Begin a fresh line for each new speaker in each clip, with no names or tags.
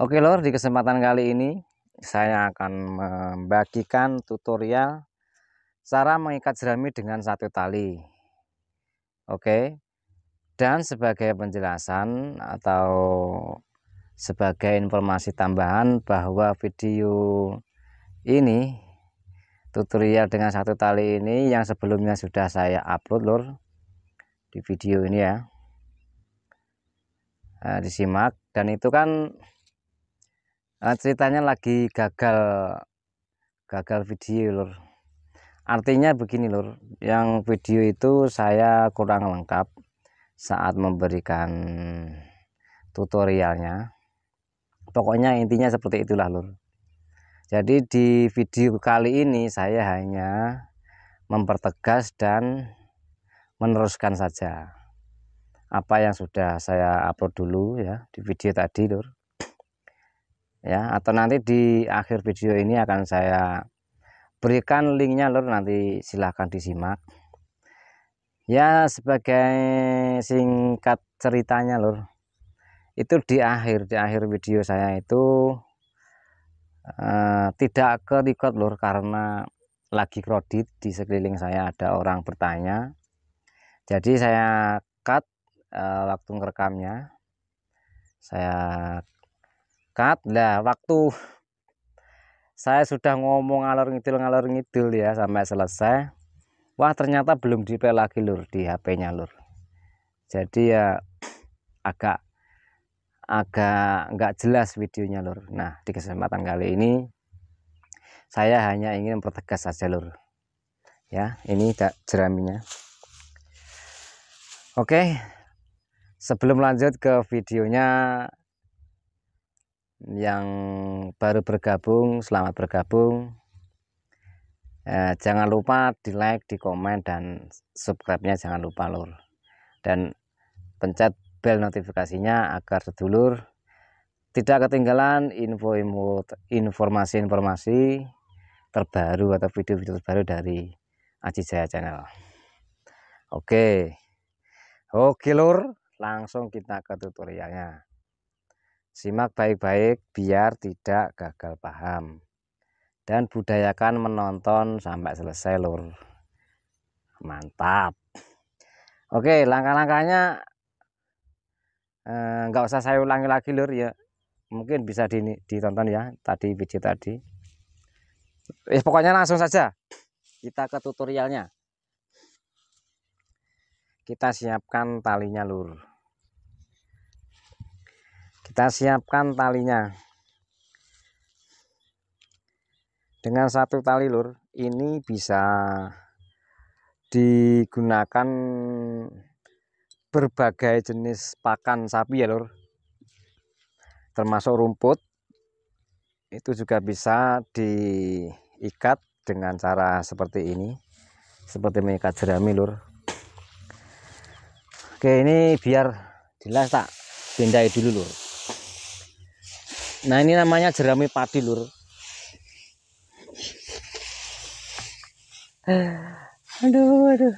Oke lor, di kesempatan kali ini saya akan membagikan tutorial cara mengikat jerami dengan satu tali. Oke. Dan sebagai penjelasan atau sebagai informasi tambahan bahwa video ini tutorial dengan satu tali ini yang sebelumnya sudah saya upload lor di video ini ya. Nah, disimak dan itu kan nah, ceritanya lagi gagal gagal video lur artinya begini lur yang video itu saya kurang lengkap saat memberikan tutorialnya pokoknya intinya seperti itulah lur jadi di video kali ini saya hanya mempertegas dan meneruskan saja apa yang sudah saya upload dulu ya di video tadi lur ya atau nanti di akhir video ini akan saya berikan linknya lur nanti silahkan disimak ya sebagai singkat ceritanya lur itu di akhir di akhir video saya itu uh, tidak ke record lur karena lagi kredit di sekeliling saya ada orang bertanya jadi saya cut uh, waktu ngerekamnya saya cut lah waktu saya sudah ngomong ngalor ngidul ngalor ngidul ya sampai selesai wah ternyata belum di lagi lur di HP-nya lur jadi ya agak agak nggak jelas videonya lur nah di kesempatan kali ini saya hanya ingin mempertegas saja lur ya ini jeraminya oke sebelum lanjut ke videonya yang baru bergabung selamat bergabung eh, jangan lupa di like di komen dan subscribe nya jangan lupa lur dan pencet bel notifikasinya agar sedulur tidak ketinggalan info-info informasi-informasi terbaru atau video-video terbaru dari Aji Jaya Channel. Oke. Oke lur, langsung kita ke tutorialnya. Simak baik-baik biar tidak gagal paham. Dan budayakan menonton sampai selesai lur. Mantap. Oke, langkah-langkahnya eh, nggak eh, usah saya ulangi lagi lur ya. Mungkin bisa di, ditonton ya tadi video tadi. Eh, pokoknya langsung saja kita ke tutorialnya. Kita siapkan talinya lur kita siapkan talinya dengan satu tali lur ini bisa digunakan berbagai jenis pakan sapi ya lur termasuk rumput itu juga bisa diikat dengan cara seperti ini seperti mengikat jerami lur oke ini biar jelas tak pindai dulu lur Nah ini namanya jerami padi lur. aduh aduh.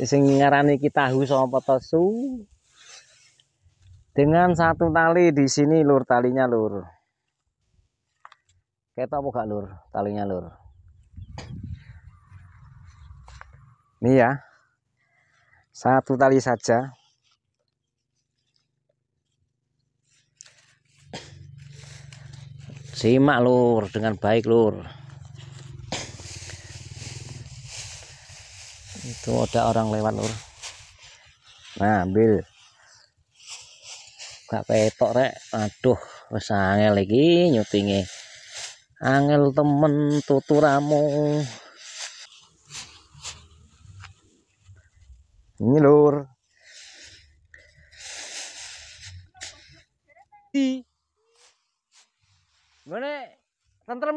Ya, sing ngarani kita tahu sama petosu Dengan satu tali di sini lur talinya lur. Kita apa gak lur talinya lur. Ini ya. Satu tali saja simak lur dengan baik lur itu ada orang lewat lur nah ambil gak petok rek aduh wis angel iki nyutinge angel temen tuturamu ini lur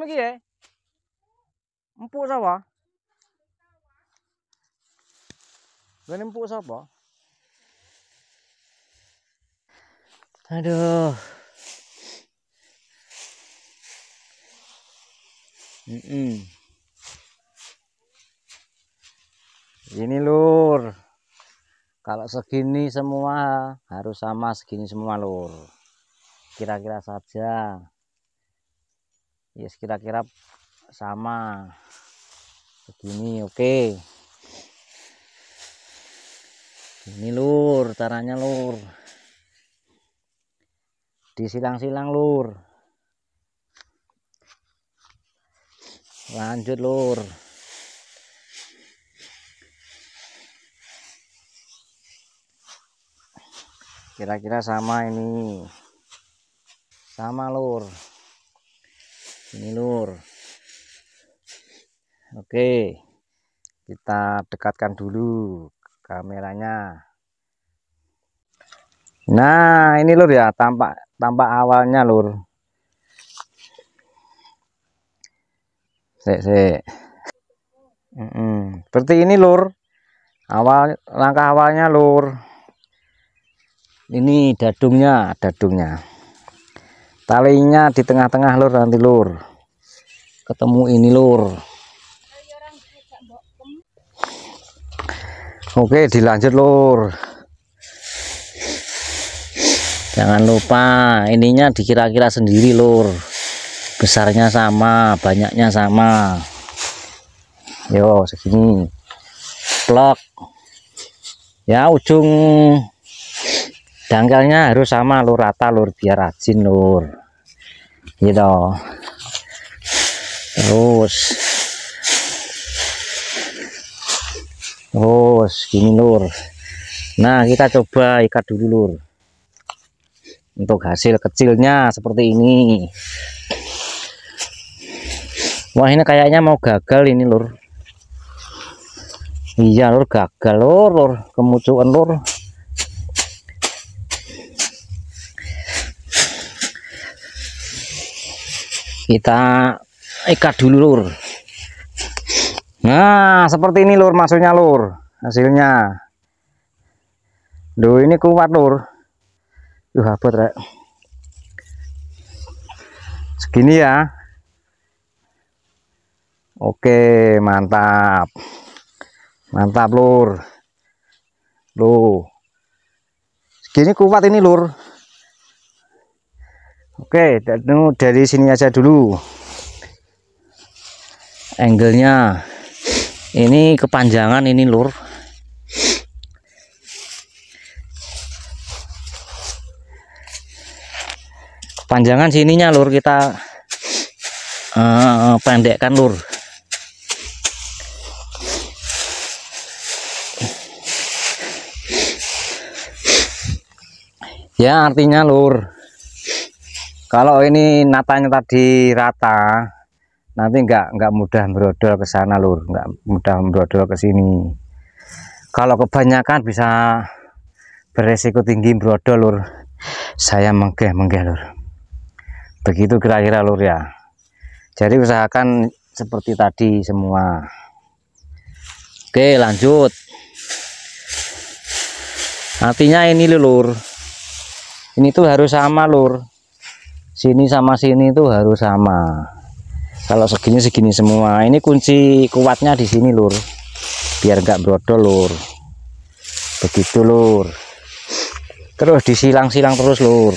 lagi ya. Empuk sawah. Gak empuk siapa? Aduh. Mm -mm. Ini lur. Kalau segini semua harus sama segini semua lur. Kira-kira saja ya yes, kira-kira sama begini oke okay. ini lur caranya lur disilang-silang lur lanjut lur kira-kira sama ini sama lur sini lur oke kita dekatkan dulu kameranya nah ini lur ya tampak tampak awalnya lur sek sek mm -mm. seperti ini lur awal langkah awalnya lur ini dadungnya dadungnya talinya di tengah-tengah lur nanti lur ketemu ini lur oke dilanjut lur jangan lupa ininya dikira-kira sendiri lur besarnya sama banyaknya sama yo segini plok ya ujung dangkalnya harus sama lur rata lur biar rajin lur gitu terus terus gini lur nah kita coba ikat dulu lur untuk hasil kecilnya seperti ini wah ini kayaknya mau gagal ini lur iya lur gagal lur lur kemucuan lur kita ikat dulu lur nah seperti ini lur maksudnya lur hasilnya Duh ini kuat lur. Duh abot rek. Segini ya. Oke, mantap. Mantap lur. Loh. Segini kuat ini lur. Oke, dari sini aja dulu. Angle-nya ini kepanjangan ini lur. Kepanjangan sininya lur kita uh, pendekkan lur. Ya artinya lur kalau ini natanya tadi rata nanti enggak enggak mudah berodol ke sana lur enggak mudah berodol ke sini kalau kebanyakan bisa beresiko tinggi berodol lur saya menggeh menggeh lur begitu kira-kira lur ya jadi usahakan seperti tadi semua oke lanjut artinya ini lur ini tuh harus sama lur sini sama sini itu harus sama kalau segini segini semua ini kunci kuatnya di sini lur biar nggak brodol lur begitu lur terus disilang-silang terus lur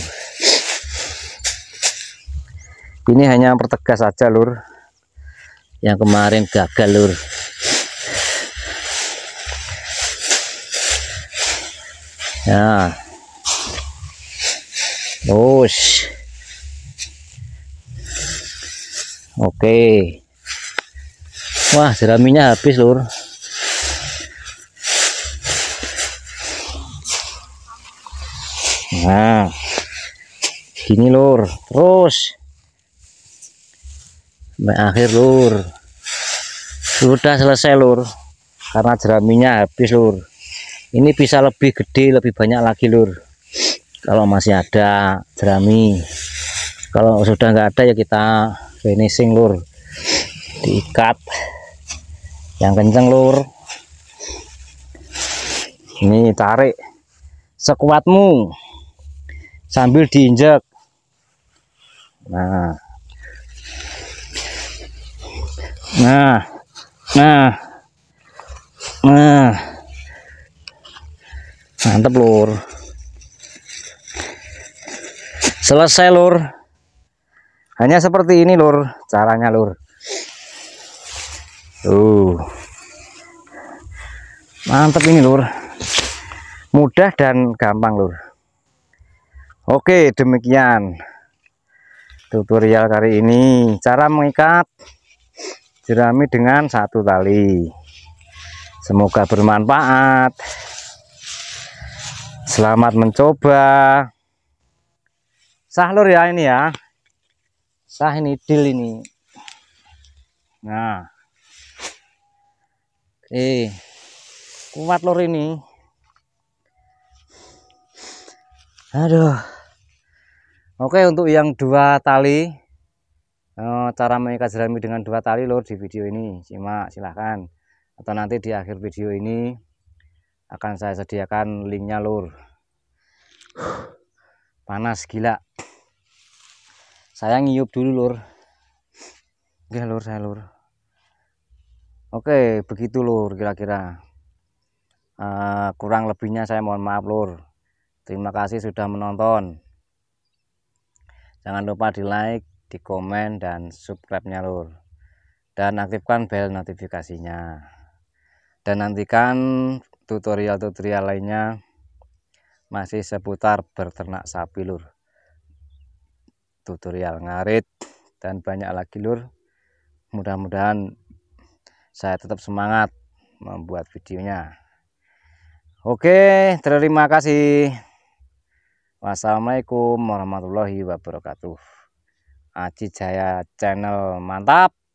ini hanya pertegas saja lur yang kemarin gagal lur ya oh Oke. Wah, jeraminya habis, Lur. Nah. Gini, Lur. Terus. Sampai akhir, Lur. Sudah selesai, Lur. Karena jeraminya habis, Lur. Ini bisa lebih gede, lebih banyak lagi, Lur. Kalau masih ada jerami kalau sudah nggak ada ya kita finishing lur diikat yang kenceng lur ini tarik sekuatmu sambil diinjak nah nah nah nah mantep lur selesai lur hanya seperti ini lur caranya lur tuh mantep ini lur mudah dan gampang lur oke demikian tutorial kali ini cara mengikat jerami dengan satu tali semoga bermanfaat selamat mencoba lur ya ini ya sah ini deal ini nah eh kuat lor ini aduh oke untuk yang dua tali oh, cara mengikat jerami dengan dua tali lor di video ini simak silahkan atau nanti di akhir video ini akan saya sediakan linknya lor panas gila saya ngiup dulu lur oke lur saya lur oke begitu lur kira-kira uh, kurang lebihnya saya mohon maaf lur terima kasih sudah menonton jangan lupa di like di komen dan subscribe nya lur dan aktifkan bel notifikasinya dan nantikan tutorial-tutorial lainnya masih seputar berternak sapi lur tutorial ngarit dan banyak lagi lur mudah-mudahan saya tetap semangat membuat videonya oke terima kasih wassalamualaikum warahmatullahi wabarakatuh Aji Jaya channel mantap